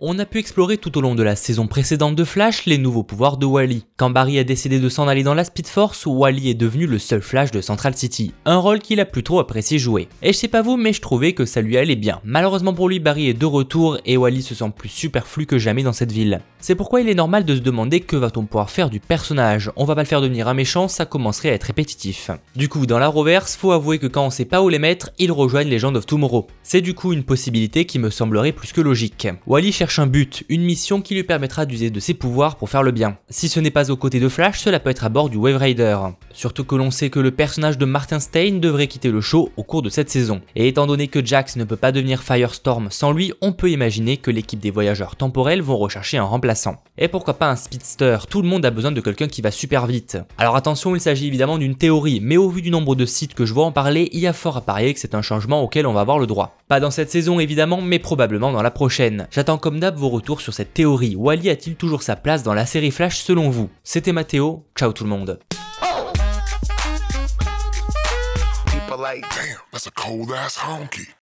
On a pu explorer tout au long de la saison précédente de Flash les nouveaux pouvoirs de Wally. Quand Barry a décidé de s'en aller dans la Speed Force, Wally est devenu le seul Flash de Central City, un rôle qu'il a plutôt apprécié jouer. Et je sais pas vous, mais je trouvais que ça lui allait bien. Malheureusement pour lui, Barry est de retour et Wally se sent plus superflu que jamais dans cette ville. C'est pourquoi il est normal de se demander que va-t-on pouvoir faire du personnage. On va pas le faire devenir un méchant, ça commencerait à être répétitif. Du coup, dans la reverse, faut avouer que quand on sait pas où les mettre, ils rejoignent les gens of Tomorrow. C'est du coup une possibilité qui me semblerait plus que logique. Wally cherche un but, une mission qui lui permettra d'user de ses pouvoirs pour faire le bien. Si ce n'est pas aux côtés de Flash, cela peut être à bord du Wave Rider. Surtout que l'on sait que le personnage de Martin Stein devrait quitter le show au cours de cette saison. Et étant donné que Jax ne peut pas devenir Firestorm sans lui, on peut imaginer que l'équipe des voyageurs temporels vont rechercher un remplaçant. Et pourquoi pas un speedster, tout le monde a besoin de quelqu'un qui va super vite. Alors attention, il s'agit évidemment d'une théorie, mais au vu du nombre de sites que je vois en parler, il y a fort à parier que c'est un changement auquel on va avoir le droit. Pas dans cette saison évidemment, mais probablement dans la prochaine. J'attends comme vos retours sur cette théorie. Wally a-t-il toujours sa place dans la série Flash selon vous C'était Mathéo, ciao tout le monde.